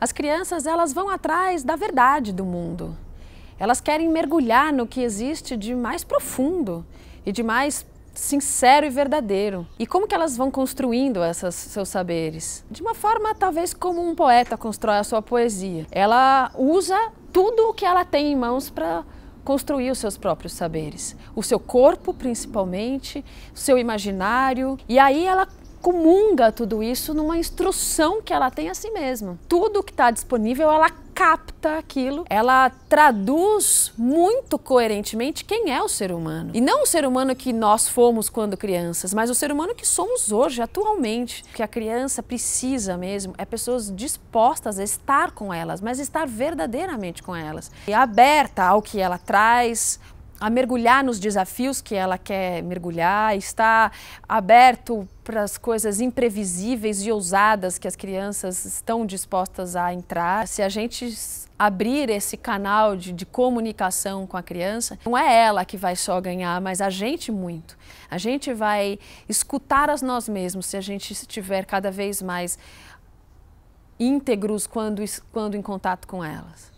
As crianças, elas vão atrás da verdade do mundo. Elas querem mergulhar no que existe de mais profundo e de mais sincero e verdadeiro. E como que elas vão construindo esses seus saberes? De uma forma talvez como um poeta constrói a sua poesia. Ela usa tudo o que ela tem em mãos para construir os seus próprios saberes, o seu corpo principalmente, o seu imaginário, e aí ela comunga tudo isso numa instrução que ela tem a si mesma. Tudo que está disponível, ela capta aquilo, ela traduz muito coerentemente quem é o ser humano. E não o ser humano que nós fomos quando crianças, mas o ser humano que somos hoje, atualmente. O que a criança precisa mesmo é pessoas dispostas a estar com elas, mas estar verdadeiramente com elas. E aberta ao que ela traz, a mergulhar nos desafios que ela quer mergulhar, está aberto para as coisas imprevisíveis e ousadas que as crianças estão dispostas a entrar. Se a gente abrir esse canal de, de, comunicação com a criança, não é ela que vai só ganhar, mas a gente muito. A gente vai escutar a nós mesmos se a gente estiver cada vez mais íntegros quando, quando em contato com elas.